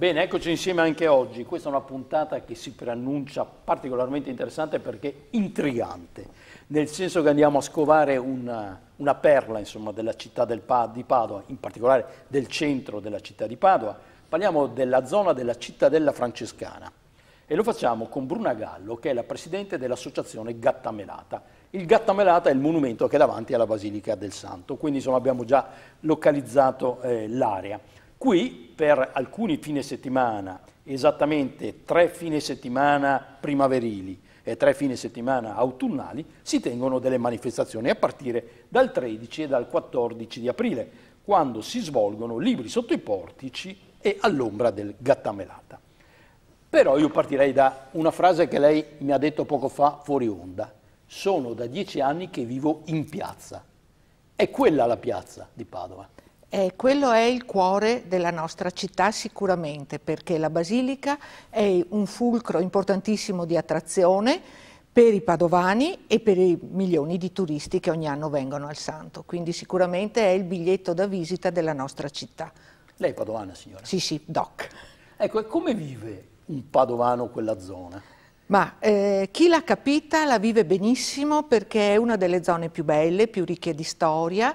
Bene, eccoci insieme anche oggi. Questa è una puntata che si preannuncia particolarmente interessante perché intrigante, nel senso che andiamo a scovare una, una perla insomma, della città del di Padova, in particolare del centro della città di Padova. Parliamo della zona della cittadella francescana e lo facciamo con Bruna Gallo, che è la presidente dell'associazione Gattamelata. Il Gattamelata è il monumento che è davanti alla Basilica del Santo, quindi insomma, abbiamo già localizzato eh, l'area. Qui per alcuni fine settimana, esattamente tre fine settimana primaverili e tre fine settimana autunnali, si tengono delle manifestazioni a partire dal 13 e dal 14 di aprile, quando si svolgono libri sotto i portici e all'ombra del Gattamelata. Però io partirei da una frase che lei mi ha detto poco fa fuori onda. Sono da dieci anni che vivo in piazza. È quella la piazza di Padova. Eh, quello è il cuore della nostra città sicuramente, perché la Basilica è un fulcro importantissimo di attrazione per i padovani e per i milioni di turisti che ogni anno vengono al santo. Quindi sicuramente è il biglietto da visita della nostra città. Lei è padovana, signora? Sì, sì, doc. Ecco, e come vive un padovano quella zona? Ma eh, chi l'ha capita la vive benissimo perché è una delle zone più belle, più ricche di storia,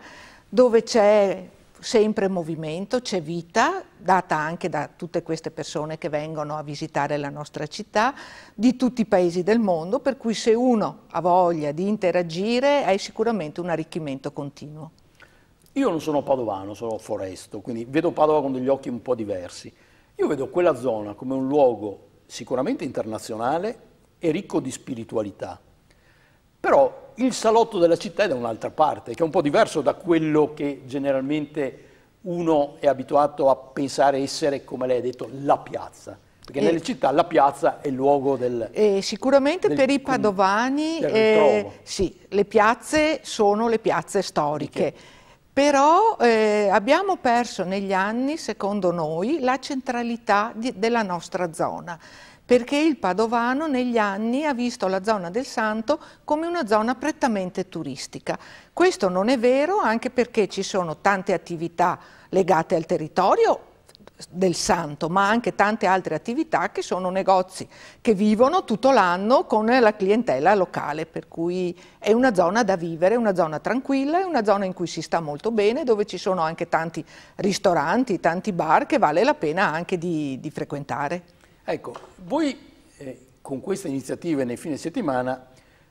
dove c'è sempre movimento, c'è vita, data anche da tutte queste persone che vengono a visitare la nostra città, di tutti i paesi del mondo, per cui se uno ha voglia di interagire hai sicuramente un arricchimento continuo. Io non sono padovano, sono foresto, quindi vedo Padova con degli occhi un po' diversi. Io vedo quella zona come un luogo sicuramente internazionale e ricco di spiritualità, però il salotto della città è da un'altra parte, che è un po' diverso da quello che generalmente uno è abituato a pensare essere, come lei ha detto, la piazza. Perché e, nelle città la piazza è il luogo del... E sicuramente del, per i padovani eh, sì, le piazze sono le piazze storiche. Okay. Però eh, abbiamo perso negli anni, secondo noi, la centralità di, della nostra zona perché il Padovano negli anni ha visto la zona del Santo come una zona prettamente turistica. Questo non è vero anche perché ci sono tante attività legate al territorio del santo, ma anche tante altre attività che sono negozi che vivono tutto l'anno con la clientela locale, per cui è una zona da vivere, una zona tranquilla, è una zona in cui si sta molto bene, dove ci sono anche tanti ristoranti, tanti bar che vale la pena anche di, di frequentare. Ecco, voi eh, con queste iniziative nei fine settimana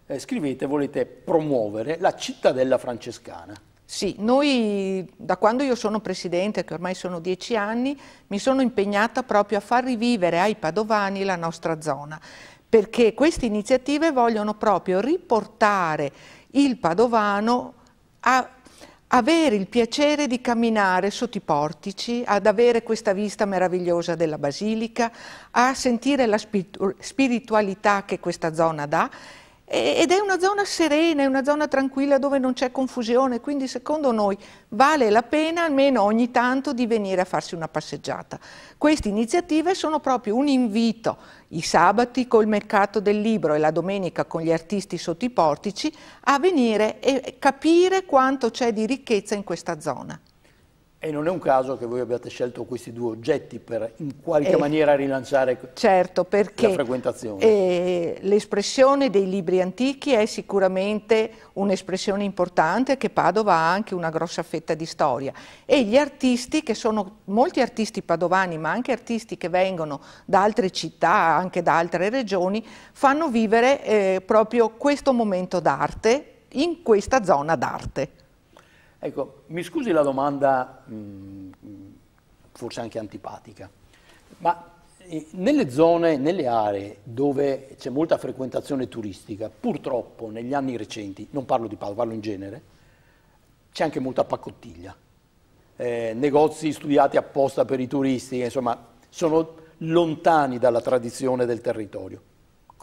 eh, scrivete, volete promuovere la cittadella francescana. Sì, noi da quando io sono presidente, che ormai sono dieci anni, mi sono impegnata proprio a far rivivere ai padovani la nostra zona, perché queste iniziative vogliono proprio riportare il padovano a avere il piacere di camminare sotto i portici, ad avere questa vista meravigliosa della basilica, a sentire la spiritualità che questa zona dà ed è una zona serena, è una zona tranquilla dove non c'è confusione, quindi secondo noi vale la pena almeno ogni tanto di venire a farsi una passeggiata. Queste iniziative sono proprio un invito, i sabati col mercato del libro e la domenica con gli artisti sotto i portici, a venire e capire quanto c'è di ricchezza in questa zona. E non è un caso che voi abbiate scelto questi due oggetti per in qualche eh, maniera rilanciare certo, perché la frequentazione. Eh, l'espressione dei libri antichi è sicuramente un'espressione importante che Padova ha anche una grossa fetta di storia e gli artisti che sono molti artisti padovani ma anche artisti che vengono da altre città, anche da altre regioni, fanno vivere eh, proprio questo momento d'arte in questa zona d'arte. Ecco, mi scusi la domanda mh, mm, forse anche antipatica, ma eh, nelle zone, nelle aree dove c'è molta frequentazione turistica, purtroppo negli anni recenti, non parlo di Padova, parlo in genere, c'è anche molta pacottiglia. Eh, negozi studiati apposta per i turisti, insomma, sono lontani dalla tradizione del territorio.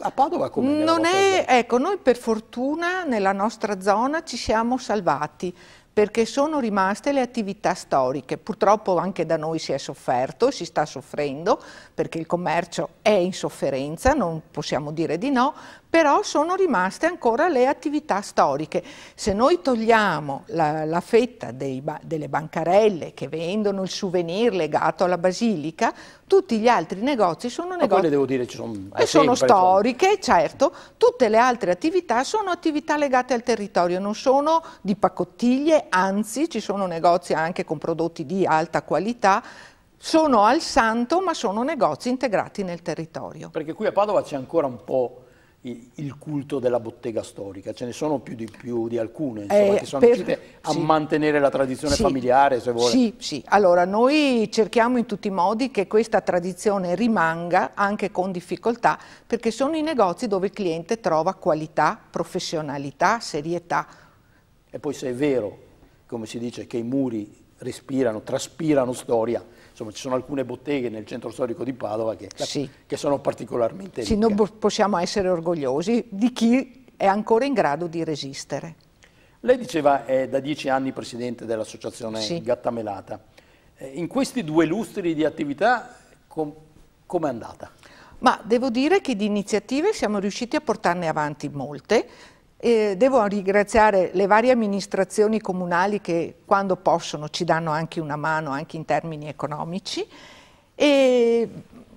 A Padova come? Non è, ecco, noi per fortuna nella nostra zona ci siamo salvati perché sono rimaste le attività storiche. Purtroppo anche da noi si è sofferto, e si sta soffrendo, perché il commercio è in sofferenza, non possiamo dire di no, però sono rimaste ancora le attività storiche. Se noi togliamo la, la fetta dei, delle bancarelle che vendono il souvenir legato alla basilica, tutti gli altri negozi sono negozi... Ma quelle devo dire ci sono... Eh, e sono storiche, insomma. certo. Tutte le altre attività sono attività legate al territorio, non sono di pacottiglie, anzi ci sono negozi anche con prodotti di alta qualità, sono al santo ma sono negozi integrati nel territorio. Perché qui a Padova c'è ancora un po' il culto della bottega storica, ce ne sono più di, più di alcune insomma, eh, che sono per, riuscite a sì. mantenere la tradizione sì. familiare se vuole. Sì, sì, allora noi cerchiamo in tutti i modi che questa tradizione rimanga anche con difficoltà perché sono i negozi dove il cliente trova qualità, professionalità, serietà. E poi se è vero come si dice, che i muri respirano, traspirano storia. Insomma, ci sono alcune botteghe nel centro storico di Padova che, sì. che sono particolarmente ricche. Sì, non possiamo essere orgogliosi di chi è ancora in grado di resistere. Lei diceva che è da dieci anni presidente dell'associazione sì. Gattamelata. Eh, in questi due lustri di attività com com'è andata? Ma devo dire che di iniziative siamo riusciti a portarne avanti molte, e devo ringraziare le varie amministrazioni comunali che quando possono ci danno anche una mano anche in termini economici e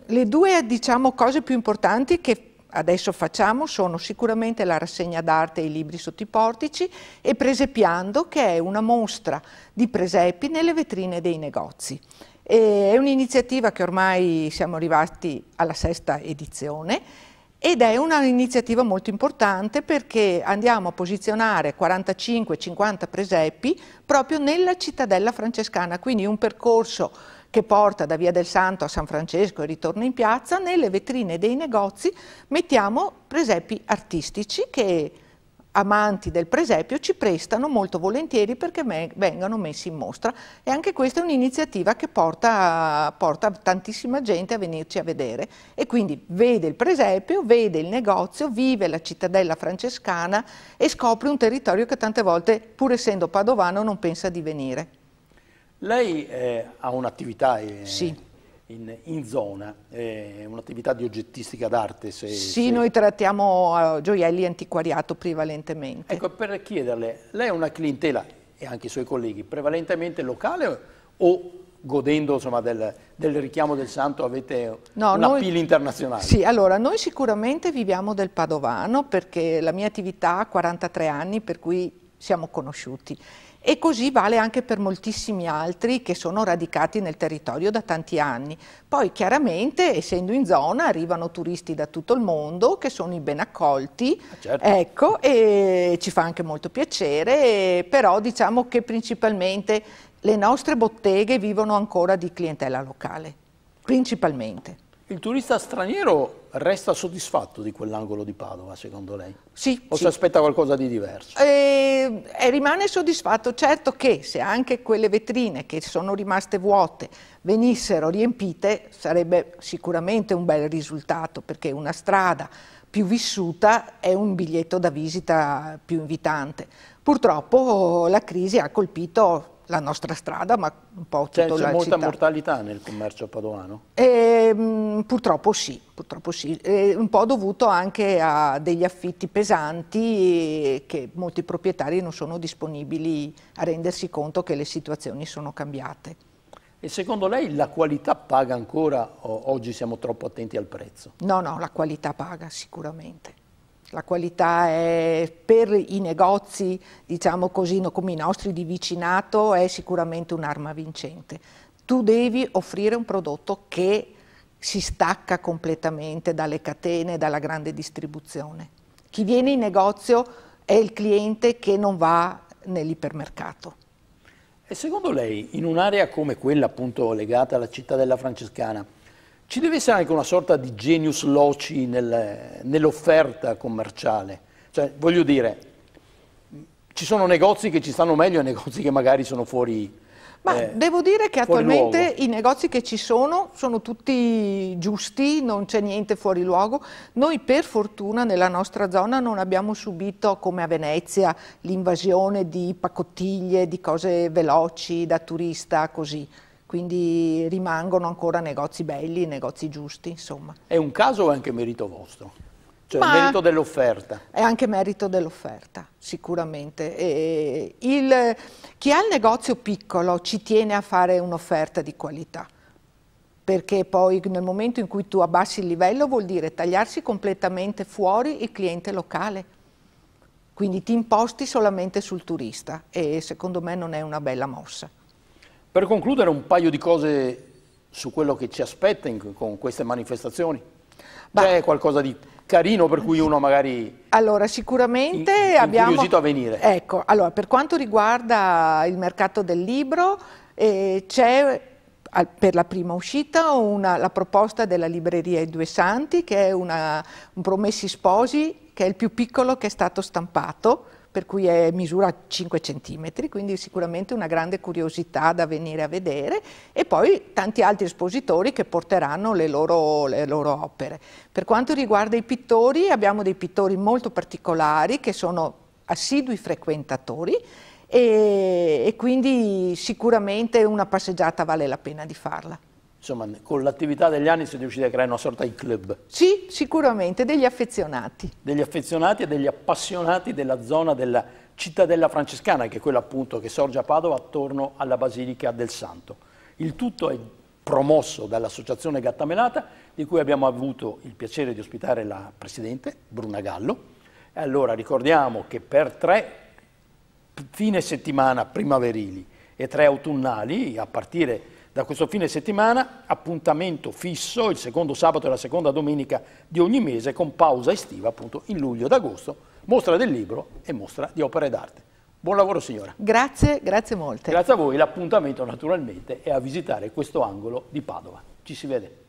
le due diciamo, cose più importanti che adesso facciamo sono sicuramente la rassegna d'arte e i libri sotto i portici e Presepiando che è una mostra di presepi nelle vetrine dei negozi. E è un'iniziativa che ormai siamo arrivati alla sesta edizione ed è un'iniziativa molto importante perché andiamo a posizionare 45-50 presepi proprio nella cittadella francescana, quindi un percorso che porta da Via del Santo a San Francesco e ritorno in piazza, nelle vetrine dei negozi mettiamo presepi artistici che amanti del presepio ci prestano molto volentieri perché vengano messi in mostra e anche questa è un'iniziativa che porta, porta, tantissima gente a venirci a vedere e quindi vede il presepio, vede il negozio, vive la cittadella francescana e scopre un territorio che tante volte pur essendo padovano non pensa di venire. Lei eh, ha un'attività eh, sì in, in zona, è un'attività di oggettistica d'arte? Se, sì, se... noi trattiamo eh, gioielli antiquariato prevalentemente. Ecco, per chiederle, lei ha una clientela e anche i suoi colleghi prevalentemente locale o godendo insomma, del, del, richiamo del santo avete no, un appeal internazionale? Sì, allora noi sicuramente viviamo del padovano perché la mia attività ha 43 anni per cui siamo conosciuti e così vale anche per moltissimi altri che sono radicati nel territorio da tanti anni. Poi chiaramente essendo in zona arrivano turisti da tutto il mondo che sono i ben accolti ah, certo. ecco, e ci fa anche molto piacere, però diciamo che principalmente le nostre botteghe vivono ancora di clientela locale, principalmente. Il turista straniero resta soddisfatto di quell'angolo di Padova, secondo lei? Sì. O sì. si aspetta qualcosa di diverso? E, e rimane soddisfatto, certo che se anche quelle vetrine che sono rimaste vuote venissero riempite sarebbe sicuramente un bel risultato perché una strada più vissuta è un biglietto da visita più invitante. Purtroppo la crisi ha colpito la nostra strada, ma un po' tutta c'è, la città. C'è molta mortalità nel commercio padovano? E, ehm, mh, purtroppo sì, purtroppo sì. E ehm, un po' dovuto anche a degli affitti pesanti eh, che molti proprietari non sono disponibili a rendersi conto che le situazioni sono cambiate. E secondo lei la qualità paga ancora o oggi siamo troppo attenti al prezzo? No, no, la qualità paga sicuramente la qualità è per i negozi, diciamo così, no, come i nostri di vicinato, è sicuramente un'arma vincente. Tu devi offrire un prodotto che si stacca completamente dalle catene, dalla grande distribuzione. Chi viene in negozio è il cliente che non va nell'ipermercato. E secondo lei, in un'area come quella appunto legata alla città della francescana, ci deve essere anche una sorta di genius loci nel, nell'offerta commerciale. Cioè, voglio dire, ci sono negozi che ci stanno meglio e negozi che magari sono fuori. Ma eh, devo dire che attualmente luogo. i negozi che ci sono sono tutti giusti, non c'è niente fuori luogo. Noi per fortuna nella nostra zona non abbiamo subito come a Venezia l'invasione di pacottiglie, di cose veloci da turista così quindi rimangono ancora negozi belli, negozi giusti, insomma. È un caso o è anche merito vostro? Cioè Ma merito dell'offerta? È anche merito dell'offerta, sicuramente. E il, chi ha il negozio piccolo ci tiene a fare un'offerta di qualità perché poi nel momento in cui tu abbassi il livello vuol dire tagliarsi completamente fuori il cliente locale. Quindi ti imposti solamente sul turista e secondo me non è una bella mossa. Per concludere un paio di cose su quello che ci aspetta in, con queste manifestazioni. C'è qualcosa di carino per cui uno magari allora sicuramente in, abbiamo a venire ecco allora per quanto riguarda il mercato del libro eh, c'è per la prima uscita una, la proposta della libreria I Due Santi che è una, un Promessi Sposi che è il più piccolo che è stato stampato per cui è misura 5 cm, quindi sicuramente una grande curiosità da venire a vedere e poi tanti altri espositori che porteranno le loro, le loro opere. Per quanto riguarda i pittori abbiamo dei pittori molto particolari che sono assidui frequentatori e, e quindi sicuramente una passeggiata vale la pena di farla insomma, con l'attività degli anni siete riusciti a creare una sorta di club. Sì, sicuramente, degli affezionati. Degli affezionati e degli appassionati della zona della cittadella francescana, che è quella appunto che sorge a Padova attorno alla Basilica del Santo. Il tutto è promosso dall'associazione Gattamelata, di cui abbiamo avuto il piacere di ospitare la presidente Bruna Gallo. E allora ricordiamo che per tre fine settimana primaverili e tre autunnali, a partire da questo fine settimana appuntamento fisso il secondo sabato e la seconda domenica di ogni mese con pausa estiva appunto in luglio ed agosto, mostra del libro e mostra di opere d'arte. Buon lavoro signora. Grazie, grazie molte. Grazie a voi, l'appuntamento naturalmente è a visitare questo angolo di Padova. Ci si vede.